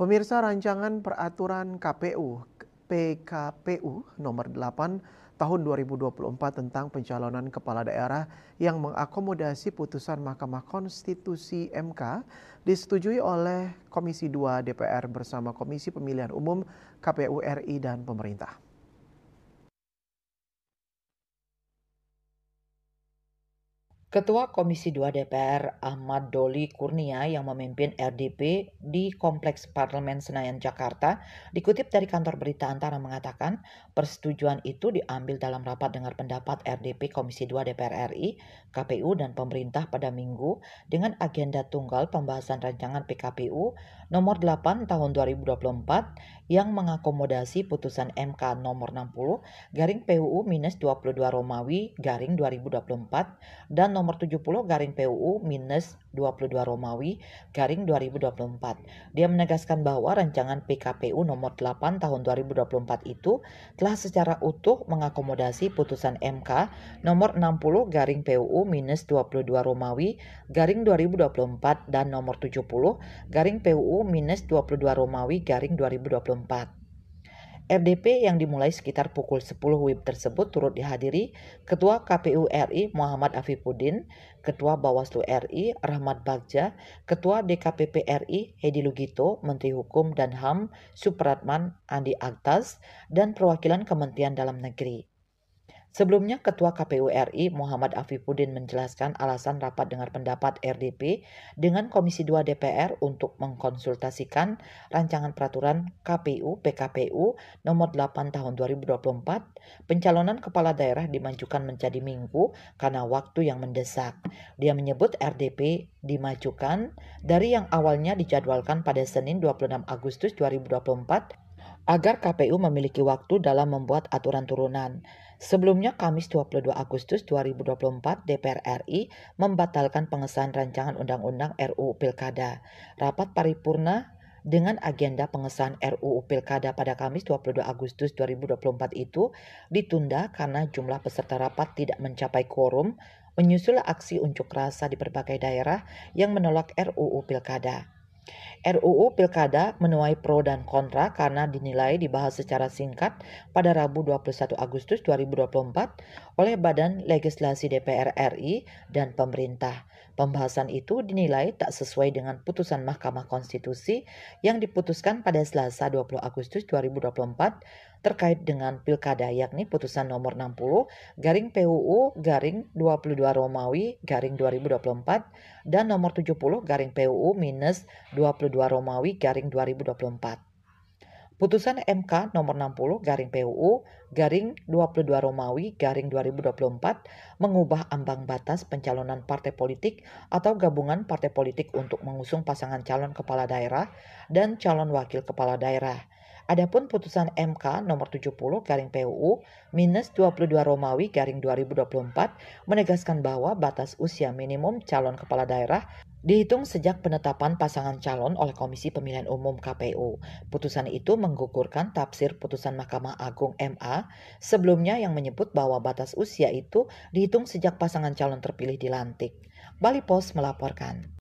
Pemirsa rancangan peraturan KPU PKPU nomor 8 tahun 2024 tentang pencalonan kepala daerah yang mengakomodasi putusan Mahkamah Konstitusi MK disetujui oleh Komisi 2 DPR bersama Komisi Pemilihan Umum KPU RI dan pemerintah. Ketua Komisi 2 DPR Ahmad Doli Kurnia yang memimpin RDP di Kompleks Parlemen Senayan Jakarta dikutip dari kantor berita Antara mengatakan persetujuan itu diambil dalam rapat dengar pendapat RDP Komisi 2 DPR RI, KPU dan pemerintah pada Minggu dengan agenda tunggal pembahasan rancangan PKPU nomor 8 tahun 2024 yang mengakomodasi putusan MK nomor 60 garing PUU-22 minus Romawi garing 2024 dan nomor 70 garing PUU minus 22 Romawi garing 2024. Dia menegaskan bahwa rancangan PKPU nomor 8 tahun 2024 itu telah secara utuh mengakomodasi putusan MK nomor 60 garing PUU minus 22 Romawi garing 2024 dan nomor 70 garing PUU minus 22 Romawi garing 2024. FDP yang dimulai sekitar pukul 10 WIB tersebut turut dihadiri Ketua KPU RI Muhammad Afifuddin, Ketua Bawaslu RI Rahmat Bagja, Ketua DKPP RI Hedi Lugito, Menteri Hukum dan HAM Supratman Andi Agtas, dan perwakilan Kementerian Dalam Negeri. Sebelumnya, Ketua KPU RI Muhammad Afifuddin menjelaskan alasan rapat dengar pendapat RDP dengan Komisi 2 DPR untuk mengkonsultasikan rancangan peraturan KPU PKPU nomor 8 tahun 2024, pencalonan kepala daerah dimajukan menjadi minggu karena waktu yang mendesak. Dia menyebut RDP dimajukan dari yang awalnya dijadwalkan pada Senin 26 Agustus 2024 agar KPU memiliki waktu dalam membuat aturan turunan. Sebelumnya Kamis 22 Agustus 2024 DPR RI membatalkan pengesahan rancangan undang-undang RUU Pilkada. Rapat paripurna dengan agenda pengesahan RUU Pilkada pada Kamis 22 Agustus 2024 itu ditunda karena jumlah peserta rapat tidak mencapai quorum menyusul aksi unjuk rasa di berbagai daerah yang menolak RUU Pilkada. RUU Pilkada menuai pro dan kontra karena dinilai dibahas secara singkat pada Rabu 21 Agustus 2024 oleh Badan Legislasi DPR RI dan pemerintah. Pembahasan itu dinilai tak sesuai dengan putusan Mahkamah Konstitusi yang diputuskan pada Selasa 20 Agustus 2024 terkait dengan pilkada yakni putusan nomor 60 garing PUU garing 22 Romawi garing 2024 dan nomor 70 garing PUU minus 2024 22 Romawi garing 2024. Putusan MK nomor 60 garing PUU garing 22 Romawi garing 2024 mengubah ambang batas pencalonan partai politik atau gabungan partai politik untuk mengusung pasangan calon kepala daerah dan calon wakil kepala daerah. Adapun putusan MK nomor 70 garing PUU minus 22 Romawi garing 2024 menegaskan bahwa batas usia minimum calon kepala daerah Dihitung sejak penetapan pasangan calon oleh Komisi Pemilihan Umum KPU, putusan itu menggugurkan tafsir putusan Mahkamah Agung MA sebelumnya yang menyebut bahwa batas usia itu dihitung sejak pasangan calon terpilih dilantik. Bali Post melaporkan.